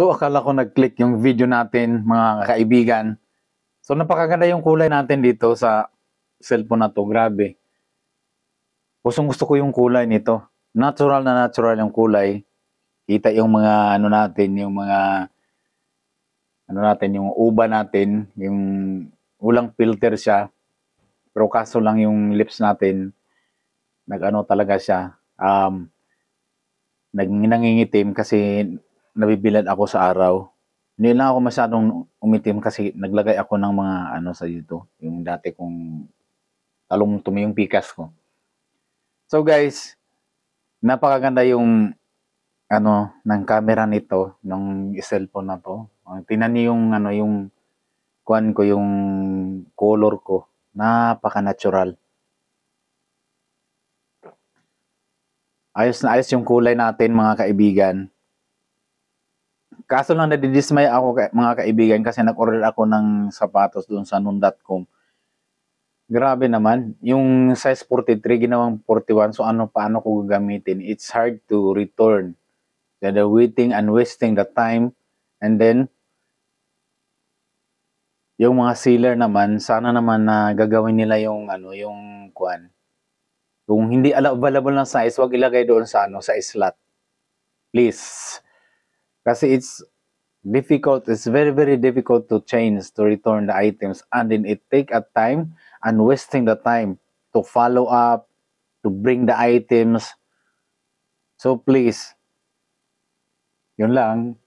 So akala ko nag-click yung video natin mga kaibigan. So napakaganda yung kulay natin dito sa cellphone na to. Grabe. Gustong gusto ko yung kulay nito. Natural na natural yung kulay. Kita yung mga ano natin, yung mga ano natin, yung uba natin, yung ulang filter siya. Pero kaso lang yung lips natin, nag-ano talaga siya. Um, nag nangingitim kasi nabibilad ako sa araw. Hindi lang ako masyadong umitim kasi naglagay ako ng mga ano sa dito, yung dati kong talong tumi yung pikas ko. So guys, napakaganda yung ano ng camera nito, ng cellphone na to. Ah, tingnan niyo yung ano yung kuan ko yung color ko. Napaka-natural. Ayos na ayos yung kulay natin mga kaibigan. Kaso lang nadidismay ako mga kaibigan kasi nag-order ako ng sapatos doon sa noon.com. Grabe naman, yung size 43 ginawang 41 so ano paano ko gagamitin? It's hard to return. the waiting and wasting the time and then yung mga seller naman, sana naman na gagawin nila yung ano, yung kuan. Kung hindi available ng size, wag ilagay doon sa ano, sa slot. Please. Kasi it's difficult, it's very, very difficult to change, to return the items. And then it take a time and wasting the time to follow up, to bring the items. So please, yun lang.